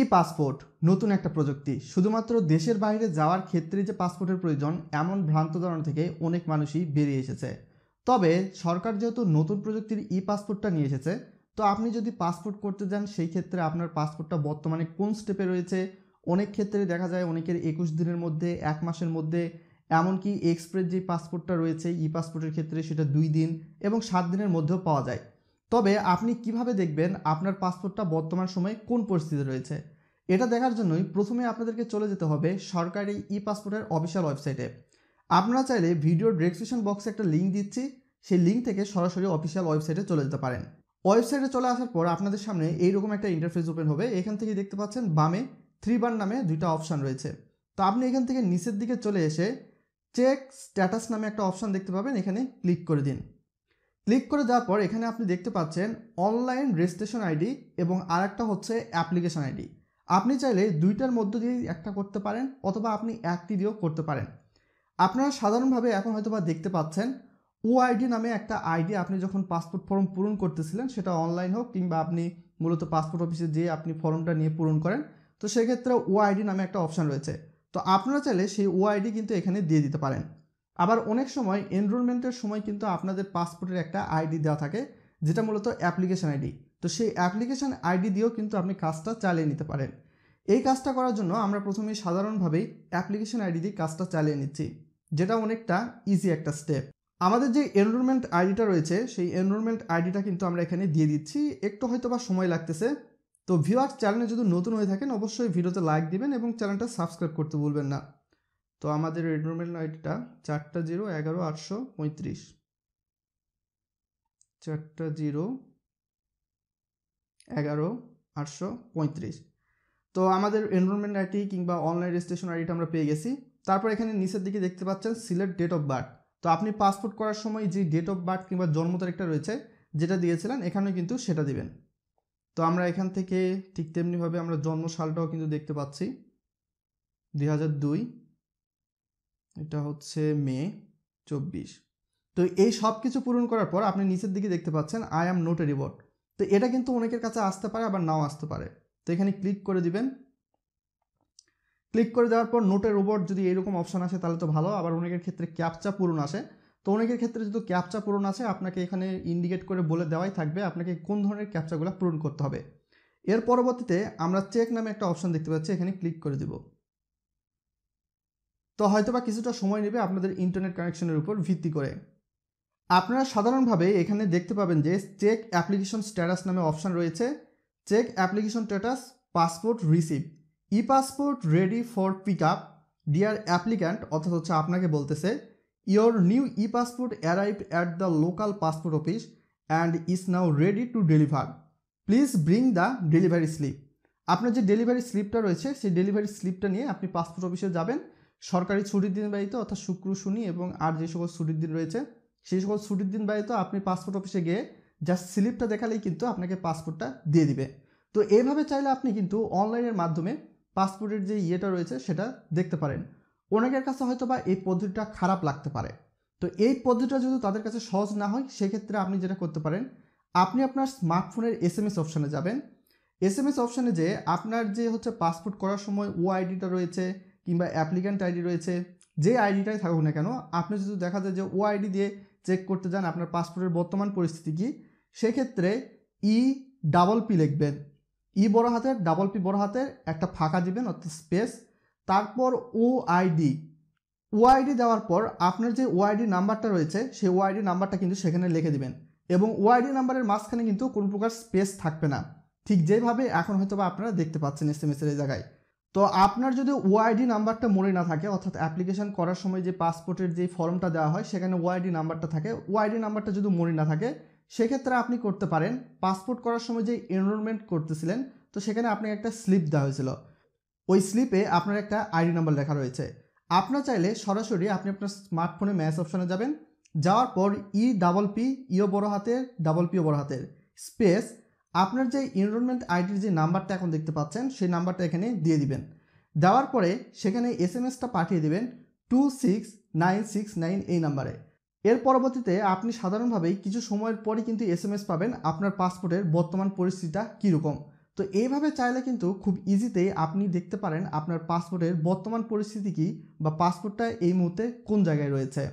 ই passport নতুন একটা প্রযুক্তি শুধুমাত্র দেশের বাইরে যাওয়ার ক্ষেত্রে যে পাসপোর্টের প্রয়োজন এমন ভ্রান্ত ধারণা থেকে অনেক মানুষই বেরিয়ে এসেছে তবে সরকার যেহেতু নতুন প্রযুক্তির ই পাসপোর্টটা নিয়ে এসেছে তো আপনি যদি পাসপোর্ট করতে যান সেই ক্ষেত্রে আপনার পাসপোর্টটা বর্তমানে কোন স্টেপে রয়েছে অনেক ক্ষেত্রে দেখা যায় অনেকের একুশ দিনের মধ্যে এক মাসের মধ্যে এমনকি এক্সপ্রেস যে পাসপোর্টটা রয়েছে ই পাসপোর্টের ক্ষেত্রে সেটা দুই দিন এবং সাত দিনের মধ্যেও পাওয়া যায় তবে আপনি কিভাবে দেখবেন আপনার পাসপোর্টটা বর্তমান সময়ে কোন পরিস্থিতি রয়েছে এটা দেখার জন্যই প্রথমে আপনাদেরকে চলে যেতে হবে সরকারি ই পাসপোর্টের অফিসিয়াল ওয়েবসাইটে আপনারা চাইলে ভিডিও ডেসক্রিপশন বক্সে একটা লিঙ্ক দিচ্ছি সেই লিঙ্ক থেকে সরাসরি অফিসিয়াল ওয়েবসাইটে চলে যেতে পারেন ওয়েবসাইটে চলে আসার পর আপনাদের সামনে এইরকম একটা ইন্টারফেস ওপেন হবে এখান থেকে দেখতে পাচ্ছেন বামে থ্রি বার নামে দুইটা অপশান রয়েছে তো আপনি এখান থেকে নিচের দিকে চলে এসে চেক স্ট্যাটাস নামে একটা অপশান দেখতে পাবেন এখানে ক্লিক করে দিন ক্লিক করে যাওয়ার পর এখানে আপনি দেখতে পাচ্ছেন অনলাইন রেজিস্ট্রেশন আইডি এবং আরেকটা হচ্ছে অ্যাপ্লিকেশন আইডি আপনি চাইলে দুইটার মধ্য দিয়েই একটা করতে পারেন অথবা আপনি একটি দিয়েও করতে পারেন আপনারা সাধারণভাবে এখন হয়তো বা দেখতে পাচ্ছেন ওআইডি নামে একটা আইডি আপনি যখন পাসপোর্ট ফর্ম পূরণ করতেছিলেন সেটা অনলাইন হোক কিংবা আপনি মূলত পাসপোর্ট অফিসে যেয়ে আপনি ফর্মটা নিয়ে পূরণ করেন তো সেক্ষেত্রে ওআইডি নামে একটা অপশান রয়েছে তো আপনারা চাইলে সেই ওআইডি কিন্তু এখানে দিয়ে দিতে পারেন আবার অনেক সময় এনরোলমেন্টের সময় কিন্তু আপনাদের পাসপোর্টের একটা আইডি দেওয়া থাকে যেটা মূলত অ্যাপ্লিকেশান আইডি তো সেই অ্যাপ্লিকেশান আইডি দিয়েও কিন্তু আপনি কাজটা চালিয়ে নিতে পারেন এই কাজটা করার জন্য আমরা প্রথমে সাধারণভাবেই অ্যাপ্লিকেশান আইডি দিয়ে কাজটা চালিয়ে নিচ্ছি যেটা অনেকটা ইজি একটা স্টেপ আমাদের যে এনরোলমেন্ট আইডিটা রয়েছে সেই এনরোলমেন্ট আইডিটা কিন্তু আমরা এখানে দিয়ে দিচ্ছি একটু হয়তো বা সময় লাগতেছে তো ভিউয়ার চ্যানেলে যদি নতুন হয়ে থাকেন অবশ্যই ভিডিওতে লাইক দিবেন এবং চ্যানেলটা সাবস্ক্রাইব করতে ভুলবেন না তো আমাদের এনরোলমেন্ট নাইটটা চারটা জিরো এগারো আটশো পঁয়ত্রিশ চারটা জিরো এগারো আটশো পঁয়ত্রিশ তো আমাদের এনরোলমেন্ট আইটি কিংবা অনলাইন রেজিস্ট্রেশন আইডিটা আমরা পেয়ে গেছি তারপর এখানে নিচের দিকে দেখতে পাচ্ছেন সিলেট ডেট অফ বার্থ তো আপনি পাসপোর্ট করার সময় যে ডেট অফ বার্থ কিংবা জন্ম তারিখটা রয়েছে যেটা দিয়েছিলেন এখানেও কিন্তু সেটা দিবেন তো আমরা এখান থেকে ঠিক তেমনিভাবে আমরা জন্ম সালটাও কিন্তু দেখতে পাচ্ছি দুই এটা হচ্ছে মে চব্বিশ তো এই সব কিছু পূরণ করার পর আপনি নিচের দিকে দেখতে পাচ্ছেন I am not a robot তো এটা কিন্তু অনেকের কাছে আসতে পারে আবার নাও আসতে পারে তো এখানে ক্লিক করে দিবেন ক্লিক করে দেওয়ার পর নোটের রোবট যদি এরকম অপশান আসে তাহলে তো ভালো আবার অনেকের ক্ষেত্রে ক্যাপচা পূরণ আসে তো অনেকের ক্ষেত্রে যদি ক্যাপচা পূরণ আছে আপনাকে এখানে ইন্ডিকেট করে বলে দেওয়াই থাকবে আপনাকে কোন ধরনের ক্যাপচাগুলো পূরণ করতে হবে এর পরবর্তীতে আমরা চেক নামে একটা অপশান দেখতে পাচ্ছি এখানে ক্লিক করে দেবো তো হয়তো বা কিছুটা সময় নেবে আপনাদের ইন্টারনেট কানেকশনের উপর ভিত্তি করে আপনারা সাধারণভাবে এখানে দেখতে পাবেন যে চেক অ্যাপ্লিকেশন স্ট্যাটাস নামে অপশান রয়েছে check application status passport receive e passport ready for pick up dear applicant অর্থাৎ হচ্ছে আপনাকে বলতেছে your new e passport arrive at the local passport office and is now ready to deliver please bring the delivery slip আপনার যে delivery স্লিপটা রয়েছে সেই delivery স্লিপটা নিয়ে আপনি পাসপোর্ট অফিসে যাবেন সরকারি ছুটির দিন ব্যয়িত অর্থাৎ শুক্র শনি এবং আর যে সকল ছুটির দিন রয়েছে সেই সকল ছুটির দিন ব্যয়িত আপনি পাসপোর্ট অফিসে গিয়ে জাস্ট স্লিপটা দেখালেই কিন্তু আপনাকে পাসপোর্টটা দিয়ে দিবে তো এভাবে চাইলে আপনি কিন্তু অনলাইনের মাধ্যমে পাসপোর্টের যে ইয়েটা রয়েছে সেটা দেখতে পারেন অনেকের কাছে হয়তো বা এই পদ্ধতিটা খারাপ লাগতে পারে তো এই পদ্ধতিটা যদি তাদের কাছে সহজ না হয় সেক্ষেত্রে আপনি যেটা করতে পারেন আপনি আপনার স্মার্টফোনের এস এম এস অপশানে যাবেন এস এম এস অপশানে যে আপনার যে হচ্ছে পাসপোর্ট করার সময় ও আইডিটা রয়েছে কিংবা অ্যাপ্লিক্যান্ট আইডি রয়েছে যে আইডিটাই থাকুক না কেন আপনি যদি দেখা যায় যে ও আইডি দিয়ে চেক করতে যান আপনার পাসপোর্টের বর্তমান পরিস্থিতি কী সেক্ষেত্রে ই ডাবল পি লিখবেন ই e বড় হাতের ডাবল পি বড় হাতের একটা ফাঁকা দিবেন অর্থাৎ স্পেস তারপর ও আইডি ওআইডি দেওয়ার পর আপনার যে ওআইডি নাম্বারটা রয়েছে সেই ওআইডি নাম্বারটা কিন্তু সেখানে লিখে দিবেন এবং ওআইডি নাম্বারের মাঝখানে কিন্তু কোনো প্রকার স্পেস থাকবে না ঠিক যেভাবে এখন হয়তো আপনারা দেখতে পাচ্ছেন এস এম এসের এই জায়গায় তো আপনার যদি ওআইডি নাম্বারটা মনে না থাকে অর্থাৎ অ্যাপ্লিকেশান করার সময় যে পাসপোর্টের যে ফর্মটা দেওয়া হয় সেখানে ওআইডি নাম্বারটা থাকে ওআইডি নাম্বারটা যদি মনে না থাকে সেক্ষেত্রে আপনি করতে পারেন পাসপোর্ট করার সময় যে এনরোলমেন্ট করতেছিলেন তো সেখানে আপনি একটা স্লিপ দেওয়া হয়েছিল ওই স্লিপে আপনার একটা আইডি নাম্বার লেখা রয়েছে আপনার চাইলে সরাসরি আপনি আপনার স্মার্টফোনে ম্যাচ অপশানে যাবেন যাওয়ার পর ই ডাবল পি ইও বড় হাতের ডাবল পিও বড় হাতের স্পেস আপনার যে এনরোলমেন্ট আইডির যে নাম্বারটা এখন দেখতে পাচ্ছেন সেই নাম্বারটা এখানে দিয়ে দিবেন দেওয়ার পরে সেখানে এস এম এসটা পাঠিয়ে দেবেন two six nine six nine এই নাম্বারে এর পরবর্তীতে আপনি সাধারণভাবেই কিছু সময়ের পরে কিন্তু এস এম এস পাবেন আপনার পাসপোর্টের বর্তমান পরিস্থিতিটা কীরকম তো এইভাবে চাইলে কিন্তু খুব ইজিতেই আপনি দেখতে পারেন আপনার পাসপোর্টের বর্তমান পরিস্থিতি কী বা পাসপোর্টটা এই মুহূর্তে কোন জায়গায় রয়েছে